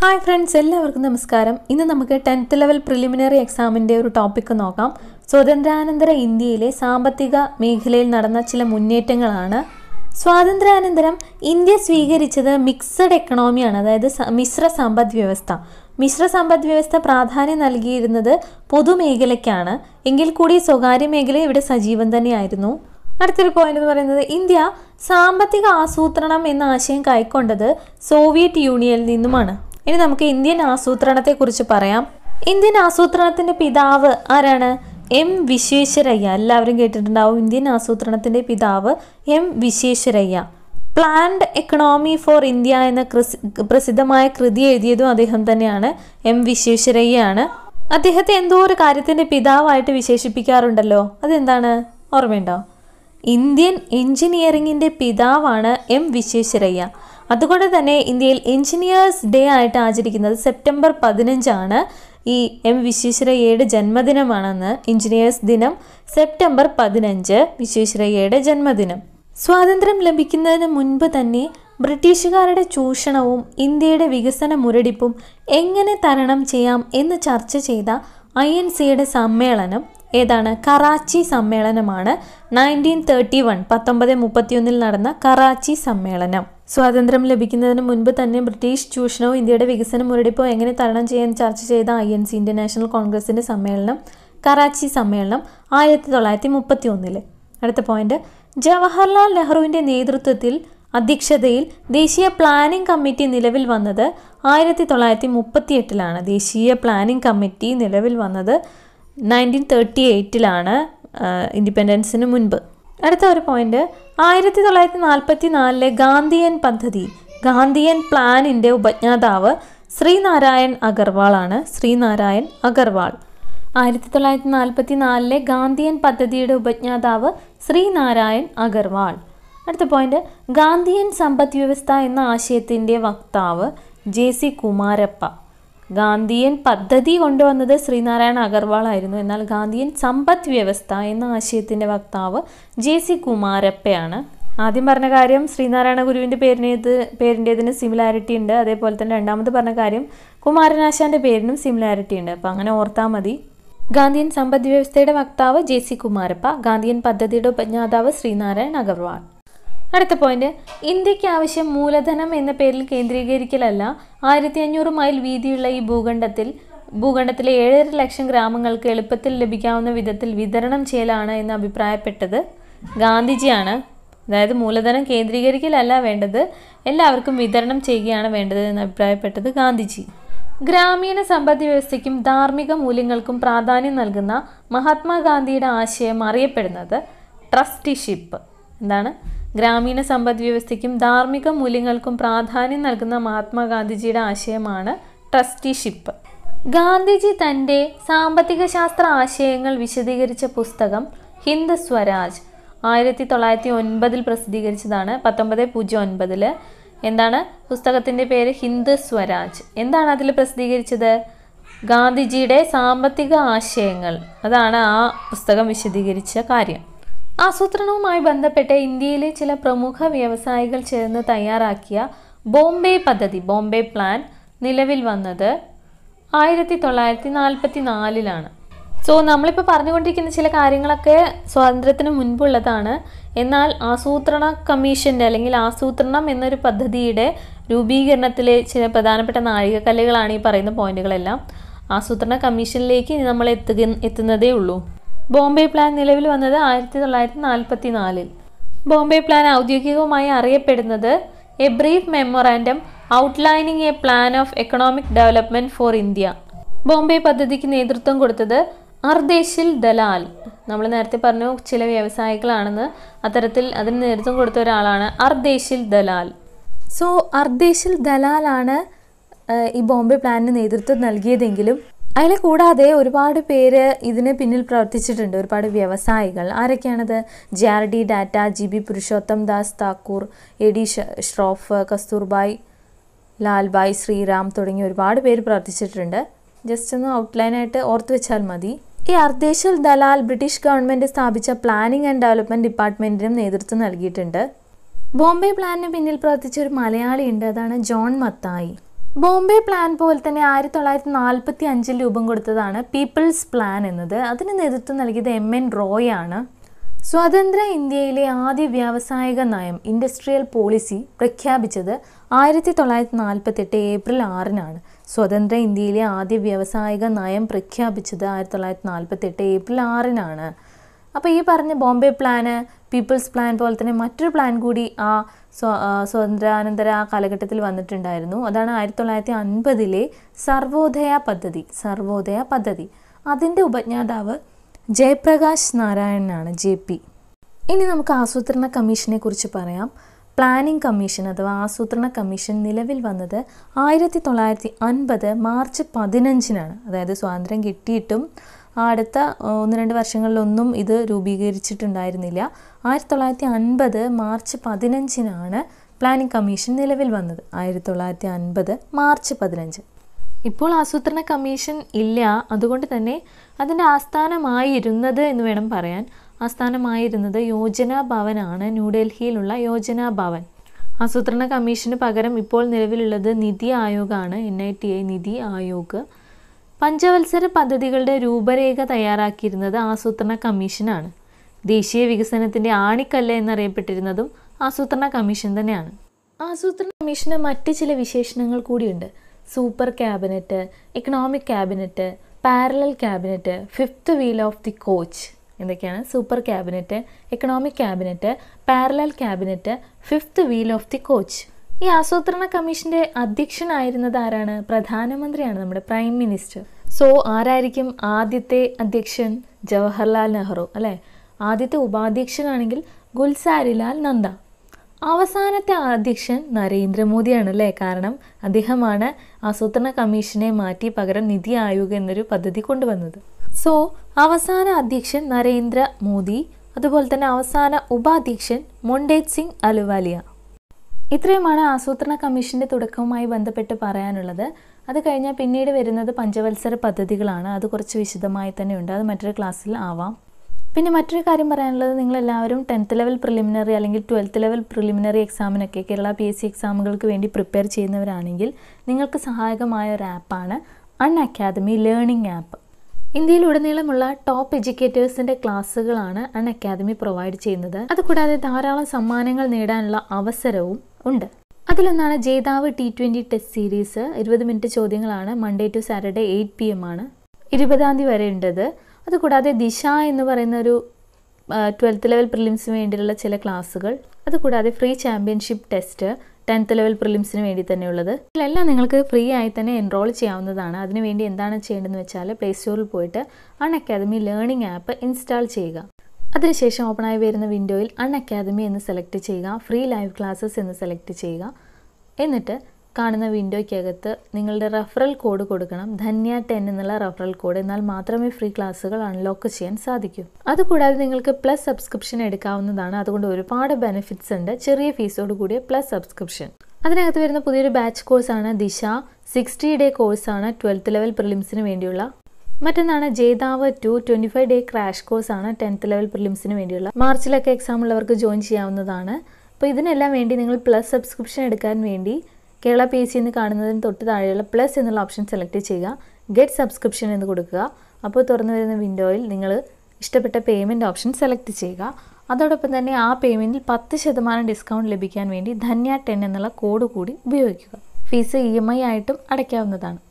hi friends എല്ലാവർക്കും നമസ്കാരം ഇന്ന് നമുക്ക് ടെൻത്ത് ലെവൽ പ്രിലിമിനറി എക്സാമിൻ്റെ ഒരു ടോപ്പിക്ക് നോക്കാം സ്വതന്ത്രാനന്തര ഇന്ത്യയിലെ സാമ്പത്തിക മേഖലയിൽ നടന്ന ചില മുന്നേറ്റങ്ങളാണ് സ്വാതന്ത്ര്യാനന്തരം ഇന്ത്യ സ്വീകരിച്ചത് മിക്സഡ് എക്കണോമിയാണ് അതായത് മിശ്ര സമ്പദ് വ്യവസ്ഥ മിശ്ര സമ്പദ് വ്യവസ്ഥ പ്രാധാന്യം നൽകിയിരുന്നത് പൊതുമേഖലയ്ക്കാണ് എങ്കിൽ കൂടി സ്വകാര്യ മേഖല ഇവിടെ സജീവം തന്നെയായിരുന്നു അടുത്തൊരു പോയിന്റ് എന്ന് പറയുന്നത് ഇന്ത്യ സാമ്പത്തിക ആസൂത്രണം എന്ന ആശയം കൈക്കൊണ്ടത് സോവിയറ്റ് യൂണിയനിൽ നിന്നുമാണ് ഇനി നമുക്ക് ഇന്ത്യൻ ആസൂത്രണത്തെക്കുറിച്ച് പറയാം ഇന്ത്യൻ ആസൂത്രണത്തിന്റെ പിതാവ് ആരാണ് എം വിശ്വേശ്വരയ്യ എല്ലാവരും കേട്ടിട്ടുണ്ടാവും ഇന്ത്യൻ ആസൂത്രണത്തിന്റെ പിതാവ് M Visvesvaraya planned economy for India എന്ന പ്രസിദ്ധമായ കൃതി എഴുതിയതും അദ്ദേഹം തന്നെയാണ് എം വിശ്വേശ്വരയ്യാണ് അദ്ദേഹത്തെ എന്തോ ഒരു കാര്യത്തിന്റെ പിതാവായിട്ട് വിശേഷിപ്പിക്കാറുണ്ടല്ലോ അതെന്താണ് ഓർമ്മയുണ്ടോ ഇന്ത്യൻ എഞ്ചിനീയറിംഗിന്റെ പിതാവാണ് എം വിശ്വേശ്വരയ്യ അതുകൊണ്ട് തന്നെ ഇന്ത്യയിൽ എഞ്ചിനീയേഴ്സ് ഡേ ആയിട്ട് ആചരിക്കുന്നത് സെപ്റ്റംബർ പതിനഞ്ചാണ് ഈ എം വിശ്വേശ്വരയ്യയുടെ ജന്മദിനമാണെന്ന് എഞ്ചിനീയേഴ്സ് ദിനം സെപ്റ്റംബർ പതിനഞ്ച് വിശ്വേശ്വരയ്യയുടെ ജന്മദിനം സ്വാതന്ത്ര്യം ലഭിക്കുന്നതിന് മുൻപ് തന്നെ ബ്രിട്ടീഷുകാരുടെ ചൂഷണവും ഇന്ത്യയുടെ വികസന മുരടിപ്പും എങ്ങനെ തരണം ചെയ്യാം എന്ന് ചർച്ച ചെയ്ത ഐ എൻ സിയുടെ സമ്മേളനം ഏതാണ് കറാച്ചി സമ്മേളനമാണ് നയൻറ്റീൻ തേർട്ടി വൺ പത്തൊമ്പത് മുപ്പത്തിയൊന്നിൽ നടന്ന കറാച്ചി സമ്മേളനം സ്വാതന്ത്ര്യം ലഭിക്കുന്നതിന് മുൻപ് തന്നെ ബ്രിട്ടീഷ് ചൂഷണവും ഇന്ത്യയുടെ വികസന മുരടിപ്പോ എങ്ങനെ തരണം ചെയ്യാൻ ചർച്ച ചെയ്ത I N C Indian National കോൺഗ്രസിൻ്റെ സമ്മേളനം കറാച്ചി സമ്മേളനം ആയിരത്തി തൊള്ളായിരത്തി മുപ്പത്തി ഒന്നിൽ അടുത്ത പോയിന്റ് ജവഹർലാൽ നെഹ്റുവിൻ്റെ നേതൃത്വത്തിൽ അധ്യക്ഷതയിൽ ദേശീയ പ്ലാനിംഗ് കമ്മിറ്റി നിലവിൽ വന്നത് ആയിരത്തി തൊള്ളായിരത്തി മുപ്പത്തി എട്ടിലാണ് ദേശീയ പ്ലാനിംഗ് കമ്മിറ്റി നിലവിൽ വന്നത് നയൻറ്റീൻ തേർട്ടി എയ്റ്റിലാണ് ഇൻഡിപെൻഡൻസിന് മുൻപ് അടുത്ത ഒരു പോയിന്റ് ആയിരത്തി തൊള്ളായിരത്തി നാൽപ്പത്തി നാലിലെ ഗാന്ധിയൻ പദ്ധതി ഗാന്ധിയൻ പ്ലാനിൻ്റെ ഉപജ്ഞാതാവ് ശ്രീനാരായൺ അഗർവാൾ ആണ് ശ്രീനാരായൺ അഗർവാൾ ആയിരത്തി തൊള്ളായിരത്തി നാൽപ്പത്തി നാലിലെ ഗാന്ധിയൻ പദ്ധതിയുടെ ഉപജ്ഞാതാവ് ശ്രീനാരായൺ അഗർവാൾ അടുത്ത പോയിന്റ് ഗാന്ധിയൻ സമ്പദ് വ്യവസ്ഥ എന്ന ആശയത്തിൻ്റെ വക്താവ് ജെ സി കുമാരപ്പ ഗാന്ധിയൻ പദ്ധതി കൊണ്ടുവന്നത് ശ്രീനാരായണ അഗർവാൾ ആയിരുന്നു എന്നാൽ ഗാന്ധിയൻ സമ്പദ് വ്യവസ്ഥ എന്ന ആശയത്തിൻ്റെ വക്താവ് ജെ സി കുമാരപ്പയാണ് ആദ്യം പറഞ്ഞ കാര്യം ശ്രീനാരായണ ഗുരുവിൻ്റെ പേരിനേത് പേരിൻ്റെതിന് സിമിലാരിറ്റി ഉണ്ട് അതേപോലെ തന്നെ രണ്ടാമത് പറഞ്ഞ കാര്യം കുമാരനാശാൻ്റെ പേരിനും സിമിലാരിറ്റി ഉണ്ട് അപ്പോൾ അങ്ങനെ ഓർത്താൽ മതി ഗാന്ധിയൻ സമ്പദ് വ്യവസ്ഥയുടെ വക്താവ് ജെ സി കുമാരപ്പ ഗാന്ധിയൻ പദ്ധതിയുടെ ഉപജ്ഞാതാവ് ശ്രീനാരായണ അഗർവാൾ അടുത്ത പോയിന്റ് ഇന്ത്യക്ക് ആവശ്യം മൂലധനം എന്ന പേരിൽ കേന്ദ്രീകരിക്കലല്ല ആയിരത്തി അഞ്ഞൂറ് മൈൽ വീതിയുള്ള ഈ ഭൂഖണ്ഡത്തിൽ ഭൂഖണ്ഡത്തിലെ ഏഴര ലക്ഷം ഗ്രാമങ്ങൾക്ക് എളുപ്പത്തിൽ ലഭിക്കാവുന്ന വിധത്തിൽ വിതരണം ചെയ്യലാണ് എന്ന് അഭിപ്രായപ്പെട്ടത് ഗാന്ധിജിയാണ് അതായത് മൂലധനം കേന്ദ്രീകരിക്കലല്ല വേണ്ടത് എല്ലാവർക്കും വിതരണം ചെയ്യുകയാണ് വേണ്ടത് എന്ന് അഭിപ്രായപ്പെട്ടത് ഗാന്ധിജി ഗ്രാമീണ സമ്പദ് വ്യവസ്ഥയ്ക്കും ധാർമ്മിക മൂല്യങ്ങൾക്കും പ്രാധാന്യം നൽകുന്ന മഹാത്മാഗാന്ധിയുടെ ആശയം അറിയപ്പെടുന്നത് ട്രസ്റ്റിഷിപ്പ് എന്താണ് ഗ്രാമീണ സമ്പദ് വ്യവസ്ഥയ്ക്കും ധാർമ്മിക മൂല്യങ്ങൾക്കും പ്രാധാന്യം നൽകുന്ന മഹാത്മാഗാന്ധിജിയുടെ ആശയമാണ് ട്രസ്റ്റിഷിപ്പ് ഗാന്ധിജി തൻ്റെ സാമ്പത്തിക ശാസ്ത്ര ആശയങ്ങൾ വിശദീകരിച്ച പുസ്തകം ഹിന്ദ് സ്വരാജ് ആയിരത്തി തൊള്ളായിരത്തി ഒൻപതിൽ പ്രസിദ്ധീകരിച്ചതാണ് പത്തൊമ്പത് പൂജ്യം ഒൻപതിൽ എന്താണ് പുസ്തകത്തിൻ്റെ പേര് ഹിന്ദ് സ്വരാജ് എന്താണ് അതിൽ പ്രസിദ്ധീകരിച്ചത് ഗാന്ധിജിയുടെ സാമ്പത്തിക ആശയങ്ങൾ അതാണ് ആ പുസ്തകം വിശദീകരിച്ച കാര്യം ആസൂത്രണവുമായി ബന്ധപ്പെട്ട് ഇന്ത്യയിലെ ചില പ്രമുഖ വ്യവസായികൾ ചേർന്ന് തയ്യാറാക്കിയ ബോംബെ പദ്ധതി ബോംബെ പ്ലാൻ നിലവിൽ വന്നത് ആയിരത്തി തൊള്ളായിരത്തി നാൽപ്പത്തി നാലിലാണ് സോ നമ്മളിപ്പോൾ പറഞ്ഞുകൊണ്ടിരിക്കുന്ന ചില കാര്യങ്ങളൊക്കെ സ്വാതന്ത്ര്യത്തിന് മുൻപുള്ളതാണ് എന്നാൽ ആസൂത്രണ കമ്മീഷൻ്റെ അല്ലെങ്കിൽ ആസൂത്രണം എന്നൊരു പദ്ധതിയുടെ രൂപീകരണത്തിലെ ചില പ്രധാനപ്പെട്ട നാഴികക്കല്ലുകളാണ് ഈ പറയുന്ന പോയിന്റുകളെല്ലാം ആസൂത്രണ കമ്മീഷനിലേക്ക് നമ്മൾ എത്തുക എത്തുന്നതേ ഉള്ളൂ ബോംബെ പ്ലാൻ നിലവിൽ വന്നത് ആയിരത്തി തൊള്ളായിരത്തി നാൽപ്പത്തി നാലിൽ ബോംബെ പ്ലാൻ ഔദ്യോഗികമായി അറിയപ്പെടുന്നത് a brief memorandum outlining a plan of economic development for India Bombay പദ്ധതിക്ക് നേതൃത്വം കൊടുത്തത് അർദേശിൽ ദലാൽ നമ്മൾ നേരത്തെ പറഞ്ഞു ചില വ്യവസായികളാണെന്ന് അത്തരത്തിൽ അതിന് നേതൃത്വം കൊടുത്ത ഒരാളാണ് അർദേശിൽ ദലാൽ സോ അർദേശിൽ ദലാലാണ് ഈ ബോംബെ പ്ലാനിന് നേതൃത്വം നൽകിയതെങ്കിലും അതിൽ കൂടാതെ ഒരുപാട് പേര് ഇതിന് പിന്നിൽ പ്രവർത്തിച്ചിട്ടുണ്ട് ഒരുപാട് വ്യവസായികൾ ആരൊക്കെയാണത് J R D Tata G B Purushottam Das Thakur A D Shroff Kasturbhai Lalbhai Shriram തുടങ്ങി ഒരുപാട് പേര് പ്രവർത്തിച്ചിട്ടുണ്ട് ജസ്റ്റ് ഒന്ന് ഔട്ട്ലൈനായിട്ട് ഓർത്ത് വെച്ചാൽ മതി ഈ അർദേശൽ ദലാൽ ബ്രിട്ടീഷ് ഗവൺമെൻറ് സ്ഥാപിച്ച പ്ലാനിംഗ് ആൻഡ് ഡെവലപ്മെൻറ്റ് ഡിപ്പാർട്ട്മെൻറ്റിനും നേതൃത്വം നൽകിയിട്ടുണ്ട് ബോംബെ പ്ലാനിന് പിന്നിൽ പ്രവർത്തിച്ച ഒരു മലയാളി ഉണ്ട് അതാണ് ജോൺ മത്തായി ബോംബെ പ്ലാൻ പോലെ തന്നെ ആയിരത്തി തൊള്ളായിരത്തി നാൽപ്പത്തി അഞ്ചിൽ രൂപം കൊടുത്തതാണ് പീപ്പിൾസ് പ്ലാൻ എന്നത് അതിന് നേതൃത്വം നൽകിയത് എം എൻ റോയ് ആണ് സ്വതന്ത്ര ഇന്ത്യയിലെ ആദ്യ വ്യാവസായിക നയം ഇൻഡസ്ട്രിയൽ പോളിസി പ്രഖ്യാപിച്ചത് ആയിരത്തി തൊള്ളായിരത്തി നാൽപ്പത്തി എട്ട് ഏപ്രിൽ ആറിനാണ് സ്വതന്ത്ര ഇന്ത്യയിലെ ആദ്യ വ്യാവസായിക നയം പ്രഖ്യാപിച്ചത് ആയിരത്തി തൊള്ളായിരത്തി നാൽപ്പത്തി എട്ട് ഏപ്രിൽ ആറിനാണ് അപ്പോൾ ഈ പറഞ്ഞ ബോംബെ പ്ലാന് പീപ്പിൾസ് പ്ലാൻ പോലെ തന്നെ മറ്റൊരു പ്ലാൻ കൂടി ആ സ്വാതന്ത്ര്യാനന്തര ആ കാലഘട്ടത്തിൽ വന്നിട്ടുണ്ടായിരുന്നു അതാണ് ആയിരത്തി തൊള്ളായിരത്തി അൻപതിലെ സർവോദയ പദ്ധതി സർവോദയ പദ്ധതി അതിൻ്റെ ഉപജ്ഞാതാവ് ജയപ്രകാശ് നാരായണനാണ് ജെ പി ഇനി നമുക്ക് ആസൂത്രണ കമ്മീഷനെ കുറിച്ച് പറയാം പ്ലാനിംഗ് കമ്മീഷൻ അഥവാ ആസൂത്രണ കമ്മീഷൻ നിലവിൽ വന്നത് ആയിരത്തി തൊള്ളായിരത്തി അൻപത് മാർച്ച് പതിനഞ്ചിനാണ് അതായത് സ്വാതന്ത്ര്യം കിട്ടിയിട്ടും അടുത്ത ഒന്ന് രണ്ട് വർഷങ്ങളിലൊന്നും ഇത് രൂപീകരിച്ചിട്ടുണ്ടായിരുന്നില്ല ആയിരത്തി തൊള്ളായിരത്തി അൻപത് മാർച്ച് പതിനഞ്ചിനാണ് പ്ലാനിംഗ് കമ്മീഷൻ നിലവിൽ വന്നത് ആയിരത്തി തൊള്ളായിരത്തി അൻപത് മാർച്ച് പതിനഞ്ച് ഇപ്പോൾ ആസൂത്രണ കമ്മീഷൻ ഇല്ല അതുകൊണ്ട് തന്നെ അതിൻ്റെ ആസ്ഥാനമായിരുന്നത് എന്ന് വേണം പറയാൻ ആസ്ഥാനമായിരുന്നത് യോജന ഭവനാണ് ന്യൂഡൽഹിയിലുള്ള യോജന ഭവൻ ആസൂത്രണ കമ്മീഷന് പകരം ഇപ്പോൾ നിലവിലുള്ളത് നിതി ആയോഗാണ് N I T I NITI Aayog പഞ്ചവത്സര പദ്ധതികളുടെ രൂപരേഖ തയ്യാറാക്കിയിരുന്നത് ആസൂത്രണ കമ്മീഷനാണ് ദേശീയ വികസനത്തിന്റെ ആണിക്കല്ല് എന്നറിയപ്പെട്ടിരുന്നതും ആസൂത്രണ കമ്മീഷൻ തന്നെയാണ് ആസൂത്രണ കമ്മീഷന് മറ്റ് ചില വിശേഷണങ്ങൾ കൂടിയുണ്ട് super cabinet economic cabinet parallel cabinet fifth wheel of the coach എന്തൊക്കെയാണ് super cabinet economic cabinet parallel cabinet fifth wheel of the coach ഈ ആസൂത്രണ കമ്മീഷന്റെ അധ്യക്ഷനായിരുന്നത് ആരാണ് പ്രധാനമന്ത്രിയാണ് നമ്മുടെ പ്രൈം മിനിസ്റ്റർ സോ ആരായിരിക്കും ആദ്യത്തെ അധ്യക്ഷൻ ജവഹർലാൽ നെഹ്റു അല്ലേ ആദ്യത്തെ ഉപാധ്യക്ഷനാണെങ്കിൽ ഗുൽസാരിലാൽ നന്ദ അവസാനത്തെ അധ്യക്ഷൻ നരേന്ദ്രമോദിയാണ് അല്ലേ കാരണം അദ്ദേഹമാണ് ആസൂത്രണ കമ്മീഷനെ മാറ്റി പകരം നിതി ആയോഗ് എന്നൊരു പദ്ധതി കൊണ്ടുവന്നത് സോ അവസാന അധ്യക്ഷൻ നരേന്ദ്ര മോദി അതുപോലെ തന്നെ അവസാന ഉപാധ്യക്ഷൻ മൊണ്ടേജ് സിംഗ് അലുവാലിയ ഇത്രയുമാണ് ആസൂത്രണ കമ്മീഷൻ്റെ തുടക്കവുമായി ബന്ധപ്പെട്ട് പറയാനുള്ളത് അത് കഴിഞ്ഞാൽ പിന്നീട് വരുന്നത് പഞ്ചവത്സര പദ്ധതികളാണ് അത് കുറച്ച് വിശദമായി തന്നെ ഉണ്ട് അത് മറ്റൊരു ക്ലാസ്സിൽ ആവാം പിന്നെ മറ്റൊരു കാര്യം പറയാനുള്ളത് നിങ്ങളെല്ലാവരും ടെൻത്ത് ലെവൽ പ്രിലിമിനറി അല്ലെങ്കിൽ ട്വൽത്ത് ലെവൽ പ്രിലിമിനറി എക്സാമിനൊക്കെ കേരള പി എസ് സി എക്സാമുകൾക്ക് വേണ്ടി പ്രിപ്പയർ ചെയ്യുന്നവരാണെങ്കിൽ നിങ്ങൾക്ക് സഹായകമായ ഒരു ആപ്പാണ് അൺ അക്കാദമി ലേണിംഗ് ആപ്പ് ഇന്ത്യയിലുടനീളമുള്ള ടോപ്പ് എഡ്യൂക്കേറ്റേഴ്സിൻ്റെ ക്ലാസ്സുകളാണ് അൺ അക്കാദമി പ്രൊവൈഡ് ചെയ്യുന്നത് അതുകൂടാതെ ധാരാളം സമ്മാനങ്ങൾ നേടാനുള്ള അവസരവും ഉണ്ട് അതിലൊന്നാണ് ജേതാവ് ടി ട്വൻ്റി ടെസ്റ്റ് സീരീസ് ഇരുപത് മിനിറ്റ് ചോദ്യങ്ങളാണ് Monday to Saturday eight P M ആണ് ഇരുപതാം തീയതി വരെ ഉണ്ടത് അതുകൂടാതെ ദിശ എന്ന് പറയുന്ന ഒരു ട്വൽത്ത് ലെവൽ പ്രിലിംസിന് വേണ്ടിയുള്ള ചില ക്ലാസ്സുകൾ അതുകൂടാതെ free championship test tenth level പ്രിലിംസിന് വേണ്ടി തന്നെയുള്ളത് ഇതിലെല്ലാം നിങ്ങൾക്ക് ഫ്രീ ആയി തന്നെ എൻറോൾ ചെയ്യാവുന്നതാണ് അതിനുവേണ്ടി എന്താണ് ചെയ്യേണ്ടതെന്ന് വെച്ചാൽ പ്ലേ സ്റ്റോറിൽ പോയിട്ട് Unacademy learning app install ചെയ്യുക അതിനുശേഷം ആയി വരുന്ന വിൻഡോയിൽ അൺ അക്കാദമി എന്ന് സെലക്ട് ചെയ്യുക ഫ്രീ ലൈവ് ക്ലാസ്സസ് എന്ന് സെലക്ട് ചെയ്യുക എന്നിട്ട് കാണുന്ന വിൻഡോയ്ക്കകത്ത് നിങ്ങളുടെ റെഫറൽ കോഡ് കൊടുക്കണം ധന്യ ടെൻ എന്നുള്ള റെഫറൽ കോഡ് എന്നാൽ മാത്രമേ ഫ്രീ ക്ലാസ്സുകൾ അൺലോക്ക് ചെയ്യാൻ സാധിക്കൂ അതുകൂടാതെ നിങ്ങൾക്ക് പ്ലസ് സബ്സ്ക്രിപ്ഷൻ എടുക്കാവുന്നതാണ് അതുകൊണ്ട് ഒരുപാട് ബെനിഫിറ്റ്സ് ഉണ്ട് ചെറിയ ഫീസോട് കൂടിയ പ്ലസ് സബ്സ്ക്രിപ്ഷൻ അതിനകത്ത് വരുന്ന പുതിയൊരു ബാച്ച് കോഴ്സാണ് ദിശ സിക്സ്റ്റി ഡേ കോഴ്സാണ് ട്വൽത്ത് ലെവൽ പ്രിലിംസിന് വേണ്ടിയുള്ള മറ്റൊന്നാണ് ജേതാവ് two twenty five day crash course ആണ് ടെൻത്ത് ലെവൽ പ്രിലിംസിന് വേണ്ടിയുള്ള മാർച്ചിലൊക്കെ എക്സാം ഉള്ളവർക്ക് ജോയിൻ ചെയ്യാവുന്നതാണ് അപ്പോൾ ഇതിനെല്ലാം വേണ്ടി നിങ്ങൾ പ്ലസ് സബ്സ്ക്രിപ്ഷൻ എടുക്കാൻ വേണ്ടി കേരള പി എസ് സി എന്ന് കാണുന്നതിന് തൊട്ട് താഴെയുള്ള പ്ലസ് എന്നുള്ള ഓപ്ഷൻ സെലക്ട് ചെയ്യുക ഗെറ്റ് സബ്സ്ക്രിപ്ഷൻ എന്ന് കൊടുക്കുക അപ്പോൾ തുറന്നു വരുന്ന വിൻഡോയിൽ നിങ്ങൾ ഇഷ്ടപ്പെട്ട പേയ്മെൻറ്റ് ഓപ്ഷൻ സെലക്ട് ചെയ്യുക അതോടൊപ്പം തന്നെ ആ പേയ്മെൻറ്റിൽ പത്ത് ശതമാനം ഡിസ്കൗണ്ട് ലഭിക്കാൻ വേണ്ടി ധന്യ ടെൻ എന്നുള്ള കോഡ് കൂടി ഉപയോഗിക്കുക ഫീസ് ഇ ആയിട്ടും അടയ്ക്കാവുന്നതാണ്